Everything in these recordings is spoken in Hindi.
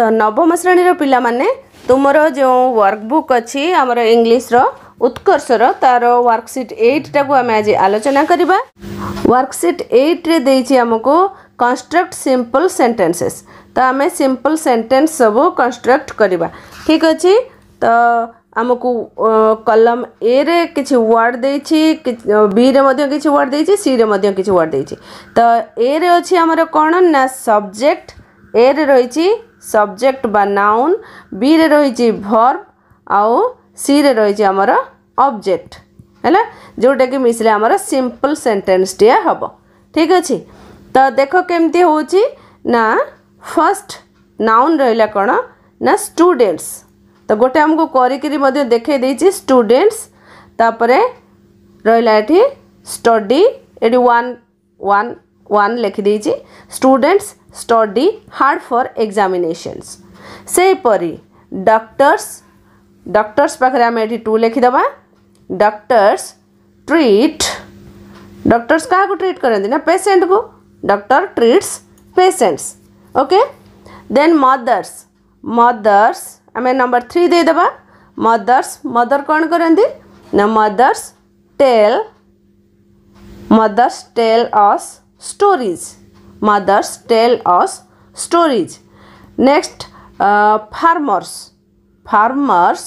ତ ନବମ ଶ୍ରେଣୀର ପିଲାମାନେ ତୁମର ଯେଉଁ ୱାର୍କବୁକ୍ ଅଛି ଆମର ଇଂଲିଶର ଉତ୍କର୍ଷର ତା'ର ୱାର୍କସିଟ୍ ଏଇଟ୍ଟାକୁ ଆମେ ଆଜି ଆଲୋଚନା କରିବା ୱାର୍କସିଟ୍ ଏଇଟ୍ରେ ଦେଇଛି ଆମକୁ କନଷ୍ଟ୍ରକ୍ଟ ସିମ୍ପଲ୍ ସେଣ୍ଟେନ୍ସେସ୍ ତ ଆମେ ସିମ୍ପଲ୍ ସେଣ୍ଟେନ୍ସ ସବୁ କନଷ୍ଟ୍ରକ୍ଟ କରିବା ଠିକ୍ ଅଛି ତ ଆମକୁ କଲମ୍ ଏରେ କିଛି ୱାର୍ଡ଼ ଦେଇଛି ବିରେ ମଧ୍ୟ କିଛି ୱାର୍ଡ଼ ଦେଇଛି ସିରେ ମଧ୍ୟ କିଛି ୱାର୍ଡ଼ ଦେଇଛି ତ ଏରେ ଅଛି ଆମର କ'ଣ ନା ସବଜେକ୍ଟ ଏରେ ରହିଛି ସବଜେକ୍ଟ ବା ନାଉନ୍ ବିରେ ରହିଛି ଭର୍ବ ଆଉ ସିରେ ରହିଛି ଆମର ଅବଜେକ୍ଟ ହେଲା ଯେଉଁଟାକି ମିଶିଲେ ଆମର ସିମ୍ପଲ୍ ସେଣ୍ଟେନ୍ସଟିଏ ହେବ ଠିକ୍ ଅଛି ତ ଦେଖ କେମିତି ହେଉଛି ନା ଫାର୍ଷ୍ଟ ନାଉନ୍ ରହିଲା କ'ଣ ନା ଷ୍ଟୁଡେଣ୍ଟସ୍ ତ ଗୋଟେ ଆମକୁ କରିକିରି ମଧ୍ୟ ଦେଖାଇ ଦେଇଛି ଷ୍ଟୁଡେଣ୍ଟସ୍ ତାପରେ ରହିଲା ଏଠି ଷ୍ଟଡି ଏଠି ୱାନ୍ ୱାନ୍ ୱାନ୍ ଲେଖିଦେଇଛି students study hard for examinations सेपरी डक्टर्स doctors पाखरे आम ये टू लिखिद डक्टर्स treat डक्टर्स क्या ट्रीट करते ना पेसेंट को doctor treats patients okay the mothers mothers um number three देद मदर्स मदर कौन करती ना mothers tell mothers tell us stories mothers tell us stories next uh, farmers farmers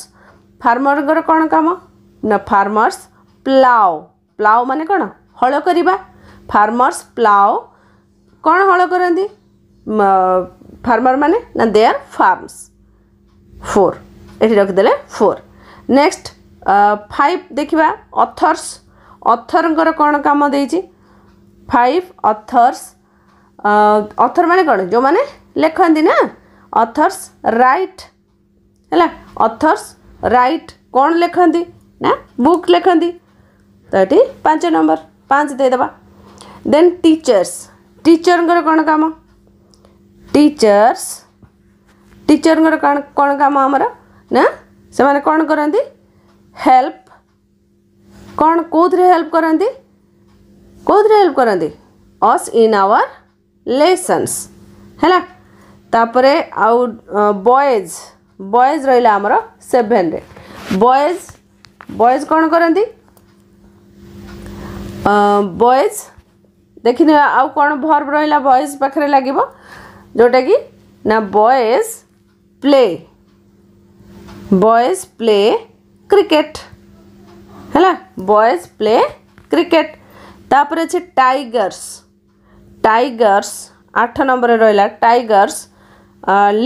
farmerଙ୍କର କ'ଣ କାମ ନା farmers plow plow ମାନେ କ'ଣ ହଳ କରିବା farmers plow କ'ଣ ହଳ କରନ୍ତି farmer ମାନେ ନା they are farms four ଏଠି ରଖିଦେଲେ four next ফাইভ দেখিবা অথর্স অথরঙ্কর কোণ কাম দিয়েছি ফাইভ অথর্স ଅଥର ମାନେ କ'ଣ ଯେଉଁମାନେ ଲେଖନ୍ତି ନା ଅଥର୍ସ ରାଇଟ୍ ହେଲା ଅଥର୍ସ ରାଇଟ୍ କ'ଣ ଲେଖନ୍ତି ନା ବୁକ୍ ଲେଖନ୍ତି ତ ଏଠି ପାଞ୍ଚ ନମ୍ବର ପାଞ୍ଚ ଦେଇଦେବା ଦେନ୍ ଟିଚର୍ସ ଟିଚରଙ୍କର କ'ଣ କାମ ଟିଚର୍ସ ଟିଚରଙ୍କର କ'ଣ କ'ଣ କାମ ଆମର ନା ସେମାନେ କ'ଣ କରନ୍ତି ହେଲ୍ପ କ'ଣ କେଉଁଥିରେ ହେଲ୍ପ କରନ୍ତି କେଉଁଥିରେ ହେଲ୍ପ କରନ୍ତି ଅସ୍ ଇନ୍ ଆୱାର लेसन्स है बयज बयज रहा आमर सेभेन बयज बयज कौन करती बयज देखने आउ कौन भर्ब रहा बयज पाखे लगे जोटा कि ना boys play boys play cricket है बयज प्ले क्रिकेट तापर अच्छे टाइगर्स ଟାଇଗର୍ସ ଆଠ ନମ୍ବରରେ ରହିଲା ଟାଇଗର୍ସ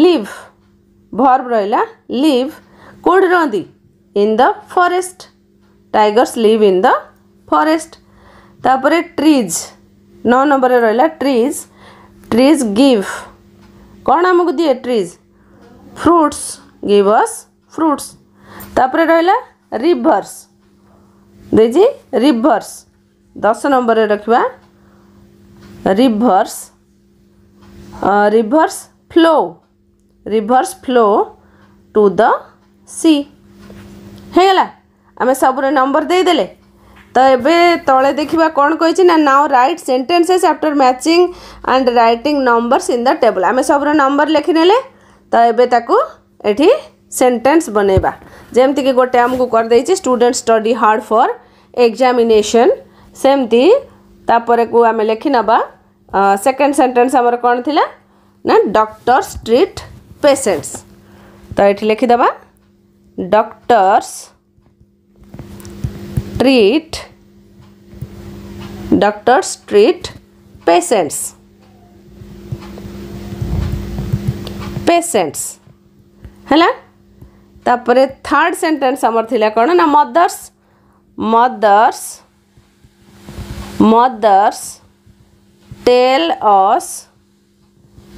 ଲିଭ୍ ଭର୍ବ ରହିଲା ଲିଭ୍ କେଉଁଠି ରହନ୍ତି in the forest tigers live in the forest ତାପରେ ଟ୍ରିଜ୍ ନଅ ନମ୍ବରରେ ରହିଲା ଟ୍ରିଜ୍ ଟ୍ରିଜ୍ ଗିଭ୍ କ'ଣ ଆମକୁ ଦିଏ trees fruits give us fruits ତାପରେ ରହିଲା ରିଭର୍ସ ଦେଇଛି ରିଭର୍ସ ଦଶ ନମ୍ବରରେ ରଖିବା rivers rivers flow rivers flow to the sea होगा आम सब नंबर देदेले तो ये तले देखा कौन कही now right sentences after matching and writing numbers in the table आम सब नंबर लिखने तो ये ये सेन्टेन्स बनैवा जमती कि गोटे आमको करदे student study hard for examination सेमती ତାପରେକୁ ଆମେ ଲେଖିନେବା ସେକେଣ୍ଡ ସେଣ୍ଟେନ୍ସ ଆମର କ'ଣ ଥିଲା ନା ଡକ୍ଟର୍ସ ଟ୍ରିଟ୍ ପେସେଣ୍ଟସ୍ ତ ଏଠି ଲେଖିଦେବା doctors treat doctors treat patients patients है तापर थर्ड सेंटेंस आमर थी कौन ना mothers mothers mothers tell us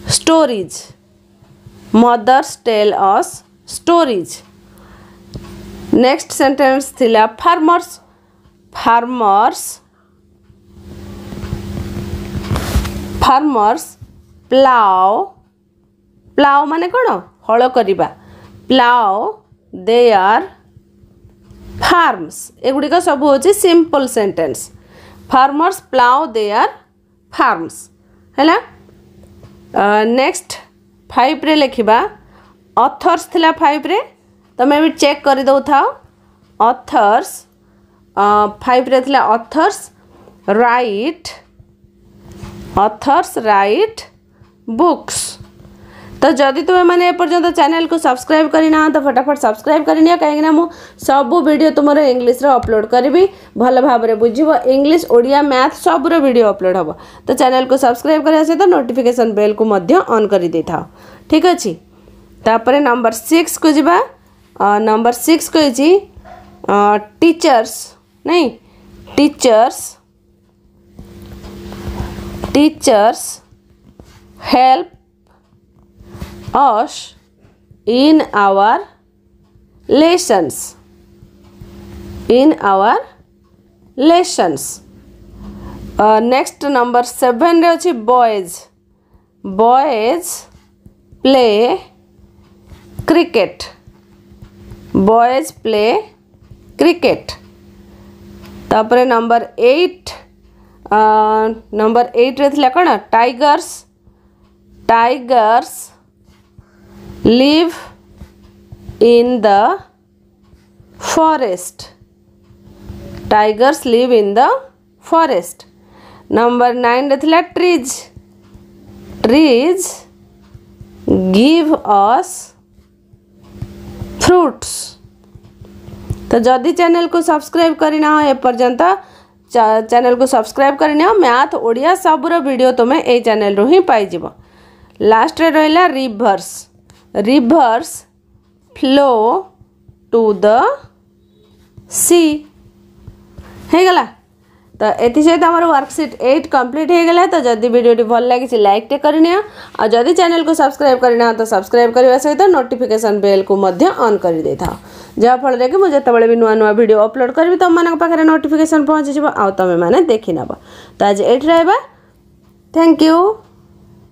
stories mothers tell us stories next sentence thila farmers farmers farmers plow plow mane kono holo kariba plow they are farms এগুড়িক সব হচ্ছে simple sentence farmers plough they're farms है नेक्स्ट फाइव्रे लिखा अथर्स थिला फाइव्रे तुम भी चेक करदे था अथर्स फाइव फाइव्रे authors write authors write books तो जदि तुम्हें एपर्तंत चेल को सब्सक्राइब करना तो फटाफट सब्सक्राइब करनी कहीं सब भिड तुम इंग्लीश अपलोड करी भल भाव बुझ इंग्लीश ओडिया मैथ सबुर भिड अपलोड हे तो चेल को सब्सक्राइब करने सहित नोटिफिकेसन बेल को मैं अन्दे था ठीक अच्छे तापर नंबर सिक्स को जवा नंबर सिक्स कही टीचर्स नहीं teachers teachers help us in our lessons. In our lessons. Uh, next number 7 re अछि boys. Boys play cricket. Boys play cricket. তারপরে নাম্বার এইট নাম্বার এইটরে লা কোণ টাইগর্স টাইগর্স live in the forest tigers live in the forest number 9 ଥିଲା trees trees give us fruits तो जदि चैनल को सब्सक्राइब करना हो एपर्यंत चैनल को सब्सक्राइब करना मैथ ओडिया सबुर वीडियो तुम्हें ये चैनल रु ही पाइब लास्ट रे रहा rivers rivers flow to the है तो ये सहित आम वर्कसीट एट कम्प्लीट हो गला तो जदि भिडी भल लगी लाइक टे करनी और जदि चैनल को सब्सक्राइब करना तो सब्सक्राइब करने सहित नोटिफिकेशन बेल को मैं अन्दे जहाँफल कि मुझे भी नुआ नुआ भिड अपलोड करी तुम मेरे नोटिफिकेसन पहुँची जा तुम्हें देखने तो आज ये रहा थैंक यू